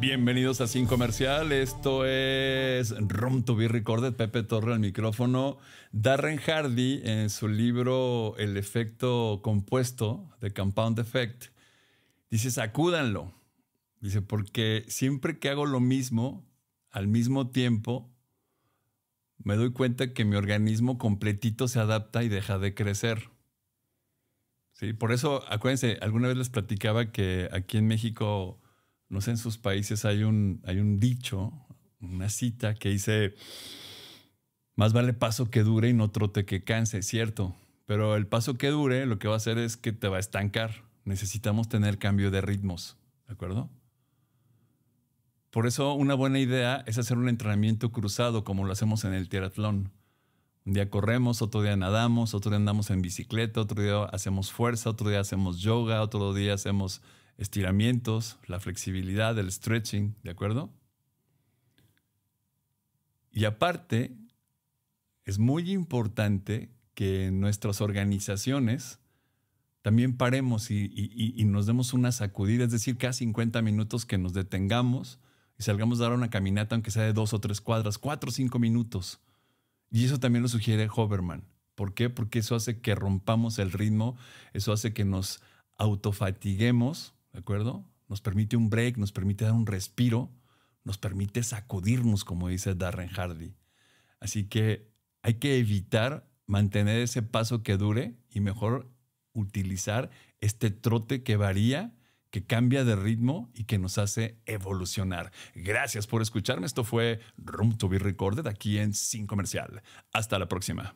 Bienvenidos a Sin Comercial. Esto es Rom to be Recorded. Pepe Torre al micrófono. Darren Hardy, en eh, su libro El efecto compuesto, The Compound Effect, dice: sacúdanlo. Dice, porque siempre que hago lo mismo, al mismo tiempo, me doy cuenta que mi organismo completito se adapta y deja de crecer. Sí, por eso, acuérdense, alguna vez les platicaba que aquí en México no sé, en sus países hay un, hay un dicho, una cita que dice, más vale paso que dure y no trote que canse, cierto, pero el paso que dure lo que va a hacer es que te va a estancar. Necesitamos tener cambio de ritmos, ¿de acuerdo? Por eso una buena idea es hacer un entrenamiento cruzado como lo hacemos en el triatlón. Un día corremos, otro día nadamos, otro día andamos en bicicleta, otro día hacemos fuerza, otro día hacemos yoga, otro día hacemos estiramientos, la flexibilidad, el stretching, ¿de acuerdo? Y aparte, es muy importante que en nuestras organizaciones también paremos y, y, nos demos una sacudida, es decir, cada 50 minutos que nos detengamos y salgamos a dar una caminata, aunque sea de dos o tres cuadras, cuatro o cinco minutos. Y eso también lo sugiere Hoberman. ¿Por qué? Porque eso hace que rompamos el ritmo, eso hace que nos autofatiguemos ¿de acuerdo? Nos permite un break, nos permite dar un respiro, nos permite sacudirnos, como dice Darren Hardy. Así que hay que evitar mantener ese paso que dure y mejor utilizar este trote que varía, que cambia de ritmo y que nos hace evolucionar. Gracias por escucharme. Esto fue Room to be Recorded aquí en Sin Comercial. Hasta la próxima.